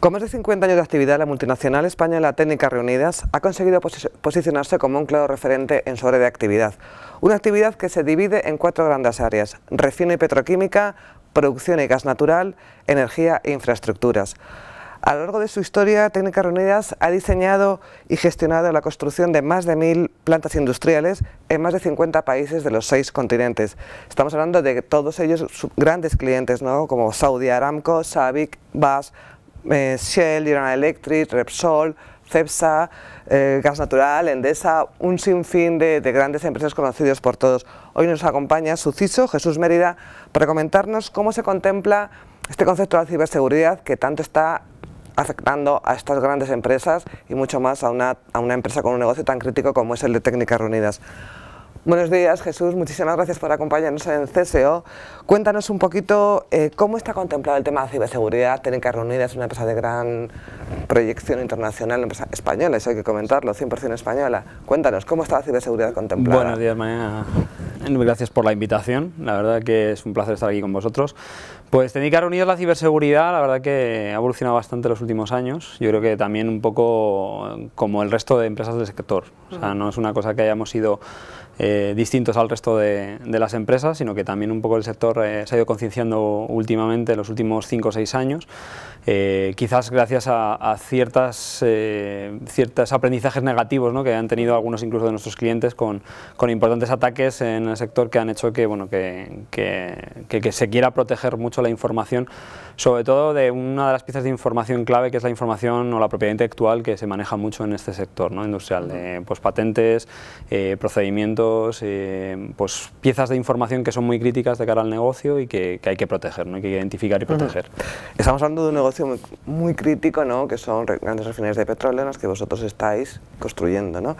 Con más de 50 años de actividad, la multinacional española Técnica Reunidas ha conseguido posicionarse como un claro referente en su área de actividad. Una actividad que se divide en cuatro grandes áreas, refino y petroquímica, producción y gas natural, energía e infraestructuras. A lo largo de su historia, Técnicas Reunidas ha diseñado y gestionado la construcción de más de mil plantas industriales en más de 50 países de los seis continentes. Estamos hablando de todos ellos grandes clientes, como Saudi Aramco, Sabic, BAS, eh, Shell, General Electric, Repsol, Cepsa, eh, Gas Natural, Endesa, un sinfín de, grandes empresas conocidas por todos. Hoy nos acompaña suciso Jesús Mérida, para comentarnos cómo se contempla este concepto de ciberseguridad que tanto está afectando a estas grandes empresas y mucho más a una, a una empresa con un negocio tan crítico como es el de Técnicas Reunidas. Buenos días, Jesús. Muchísimas gracias por acompañarnos en CSO. Cuéntanos un poquito eh, cómo está contemplado el tema de ciberseguridad. que Reunidas es una empresa de gran proyección internacional, una empresa española, eso hay que comentarlo, 100% española. Cuéntanos, ¿cómo está la ciberseguridad contemplada? Buenos días, mañana gracias por la invitación, la verdad que es un placer estar aquí con vosotros. Pues que reunir la ciberseguridad, la verdad que ha evolucionado bastante en los últimos años, yo creo que también un poco eh, como el resto de empresas del sector, o sea, no es una cosa que hayamos sido eh, distintos al resto de, las empresas, sino que también un poco el sector eh, se ha ido concienciando últimamente en los últimos 5 o 6 años eh, quizás gracias a, ciertas, eh, ciertos aprendizajes negativos que han tenido algunos incluso de nuestros clientes con, importantes ataques en el sector que han hecho que, bueno, que, que, se quiera proteger mucho la información, sobre todo de una de las piezas de información clave que es la información o la propiedad intelectual que se maneja mucho en este sector ¿no? industrial, pues, patentes, eh, procedimientos, pues, piezas de información que son muy críticas de cara al negocio y que, que hay que proteger, ¿no? hay que identificar y proteger. Estamos hablando de un negocio muy, crítico, ¿no? que son grandes refinerías de petróleo en las que vosotros estáis construyendo. ¿no?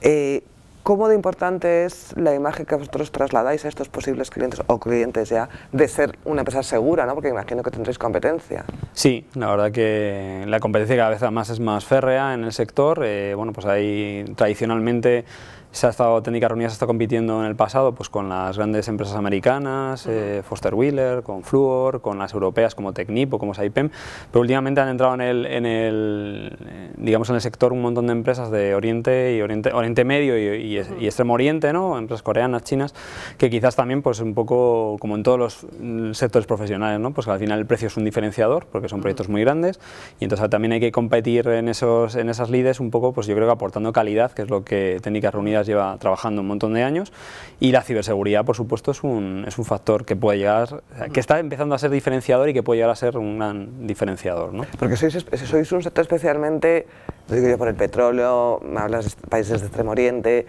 Eh, ¿Cómo de importante es la imagen que vosotros trasladáis a estos posibles clientes o clientes ya de ser una empresa segura? ¿no? Porque imagino que tendréis competencia. Sí, la verdad que la competencia cada vez más es más férrea en el sector. Eh, bueno, pues ahí tradicionalmente se ha estado, Técnica Reunida se ha estado compitiendo en el pasado pues, con las grandes empresas americanas, eh, Foster Wheeler, con Fluor, con las europeas como Tecnip o como Saipem, pero últimamente han entrado en el, en el, digamos, en el sector un montón de empresas de Oriente y Oriente, Oriente Medio y, Extremo Oriente, ¿no? empresas coreanas, chinas, que quizás también pues, un poco como en todos los sectores profesionales, ¿no? pues al final el precio es un diferenciador porque son proyectos muy grandes y entonces también hay que competir en, esos, en esas líderes un poco, pues yo creo que aportando calidad, que es lo que Técnicas Reunidas lleva trabajando un montón de años y la ciberseguridad, por supuesto, es un, es un factor que puede llegar, que está empezando a ser diferenciador y que puede llegar a ser un gran diferenciador. Porque sois, un sector especialmente, digo yo, por el petróleo, hablas de países de Extremo Oriente,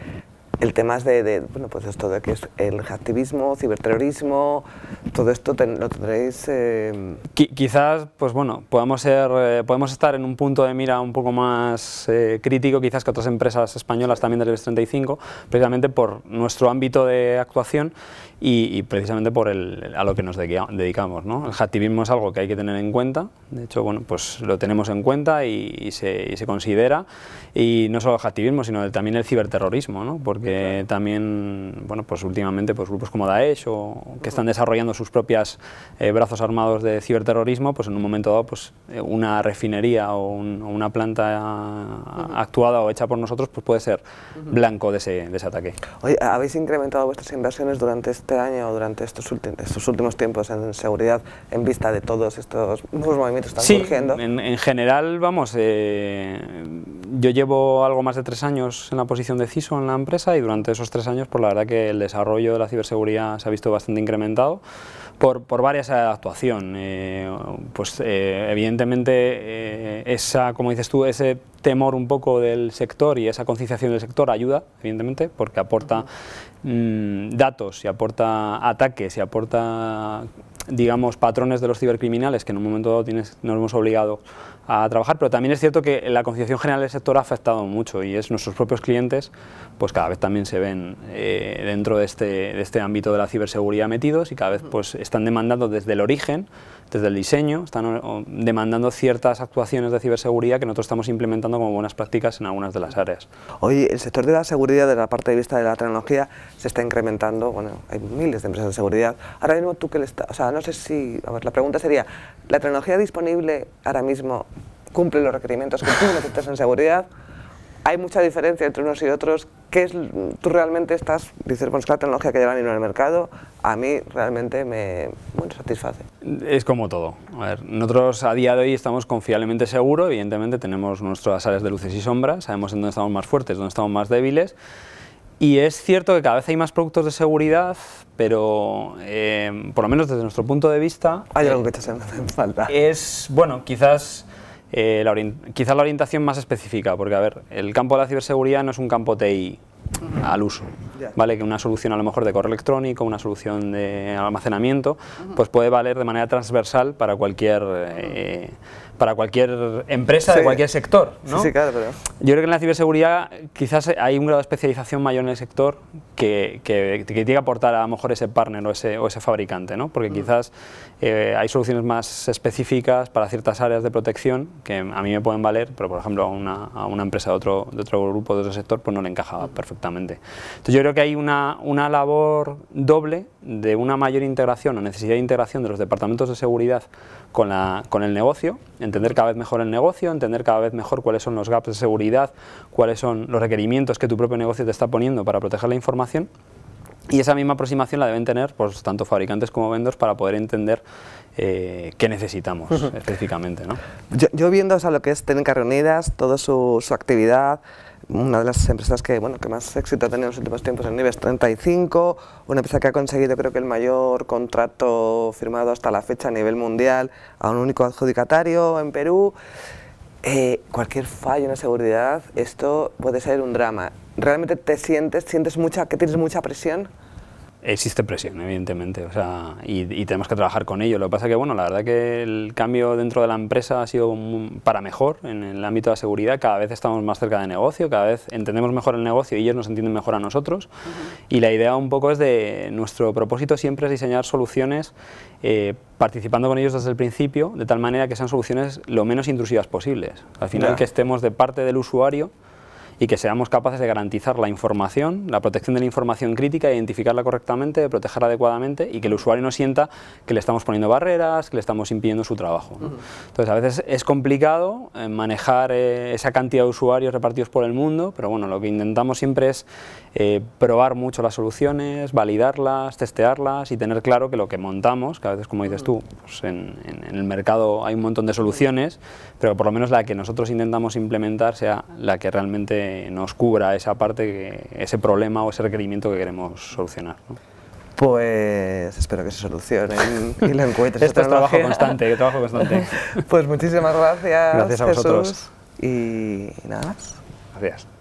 el tema es de, bueno, pues esto de que es el hacktivismo, ciberterrorismo, todo esto lo tendréis... Eh, quizás, pues bueno, podemos, ser, eh, podemos estar en un punto de mira un poco más eh, crítico quizás que otras empresas españolas también de IBEX 35, precisamente por nuestro ámbito de actuación y, precisamente por el, a lo que nos dedicamos. ¿no? El hacktivismo es algo que hay que tener en cuenta, de hecho, bueno, pues lo tenemos en cuenta y, se, considera, y no solo el hacktivismo, sino también el ciberterrorismo, ¿no? porque ...que también, bueno, pues últimamente pues grupos como Daesh o que están desarrollando sus propias eh, brazos armados de ciberterrorismo, pues en un momento dado, pues eh, una refinería o, una planta ah, actuada o hecha por nosotros, pues puede ser blanco de ese, ese ataque. Oye, ¿habéis incrementado vuestras inversiones durante este año o durante estos, últimos tiempos en seguridad en vista de todos estos nuevos movimientos que están surgiendo? En, en general, vamos, eh, yo llevo algo más de tres años en la posición de CISO en la empresa y durante esos tres años, por pues la verdad que el desarrollo de la ciberseguridad se ha visto bastante incrementado por, por varias actuaciones. Eh, pues eh, evidentemente eh, esa, como dices tú, ese temor un poco del sector y esa concienciación del sector ayuda, evidentemente, porque aporta mm, datos y aporta ataques y aporta digamos, patrones de los cibercriminales que en un momento dado nos hemos obligado a trabajar, pero también es cierto que la concienciación general del sector ha afectado mucho y es nuestros propios clientes, pues cada vez también se ven eh, dentro de este, de este ámbito de la ciberseguridad metidos y cada vez pues están demandando desde el origen, desde el diseño, están demandando ciertas actuaciones de ciberseguridad que nosotros estamos implementando como buenas prácticas en algunas de las áreas. Hoy el sector de la seguridad, desde la parte de vista de la tecnología, se está incrementando, bueno, hay miles de empresas de seguridad. Ahora mismo tú que le estás, o sea, no sé si, la pregunta sería, ¿la tecnología disponible ahora mismo cumple los requerimientos que tú necesitas en seguridad? hay mucha diferencia entre unos y otros. ¿Qué es, tú realmente estás, dices, bueno, es que la tecnología que llevan en el mercado, a mí realmente me bueno, satisface. Es como todo. A ver, nosotros a día de hoy estamos confiablemente seguros, evidentemente tenemos nuestras áreas de luces y sombras, sabemos en dónde estamos más fuertes, dónde estamos más débiles. Y es cierto que cada vez hay más productos de seguridad, pero eh, por lo menos desde nuestro punto de vista... Hay algo eh, que te hace falta. Es, bueno, quizás eh, la quizás la orientación más específica, porque a ver, el campo de la ciberseguridad no es un campo TI al uso, ¿vale? Que una solución a lo mejor de correo electrónico, una solución de almacenamiento, pues puede valer de manera transversal para cualquier... Eh, para cualquier empresa de cualquier sector. ¿no? Sí, claro, pero... Yo creo que en la ciberseguridad quizás hay un grado de especialización mayor en el sector que, que, tiene que aportar a lo mejor ese partner o ese, fabricante, ¿no? porque mm. quizás eh, hay soluciones más específicas para ciertas áreas de protección que a mí me pueden valer, pero por ejemplo a una, a una empresa de otro, de otro grupo, de otro sector, pues no le encajaba mm. perfectamente. Entonces yo creo que hay una, una labor doble de una mayor integración o necesidad de integración de los departamentos de seguridad con, la, con el negocio, entender cada vez mejor el negocio, entender cada vez mejor cuáles son los gaps de seguridad, cuáles son los requerimientos que tu propio negocio te está poniendo para proteger la información y esa misma aproximación la deben tener pues, tanto fabricantes como vendors para poder entender eh, qué necesitamos específicamente. Yo, viendo lo que es Técnica Reunidas, toda su, actividad, una de las empresas que, bueno, que más éxito ha tenido en los últimos tiempos en Nives 35, una empresa que ha conseguido creo que el mayor contrato firmado hasta la fecha a nivel mundial a un único adjudicatario en Perú. Eh, cualquier fallo en la seguridad, esto puede ser un drama. ¿Realmente te sientes, sientes mucha, que tienes mucha presión? Existe presión, evidentemente, o sea, y, tenemos que trabajar con ello. Lo que pasa que, bueno, la verdad que el cambio dentro de la empresa ha sido para mejor en el ámbito de la seguridad. Cada vez estamos más cerca de negocio, cada vez entendemos mejor el negocio y ellos nos entienden mejor a nosotros. Y la idea un poco es de, nuestro propósito siempre es diseñar soluciones eh, participando con ellos desde el principio, de tal manera que sean soluciones lo menos intrusivas posibles. Al final que estemos de parte del usuario y que seamos capaces de garantizar la información, la protección de la información crítica, identificarla correctamente, protegerla adecuadamente y que el usuario no sienta que le estamos poniendo barreras, que le estamos impidiendo su trabajo. Entonces, a veces es complicado eh, manejar eh, esa cantidad de usuarios repartidos por el mundo, pero bueno, lo que intentamos siempre es eh, probar mucho las soluciones, validarlas, testearlas y tener claro que lo que montamos, que a veces, como dices tú, pues en, en el mercado hay un montón de soluciones, pero por lo menos la que nosotros intentamos implementar sea la que realmente nos cubra esa parte, ese problema o ese requerimiento que queremos solucionar. Pues espero que se solucione y lo encuentres. Esto es trabajo constante, trabajo constante. pues muchísimas gracias. a Y nada más. Gracias.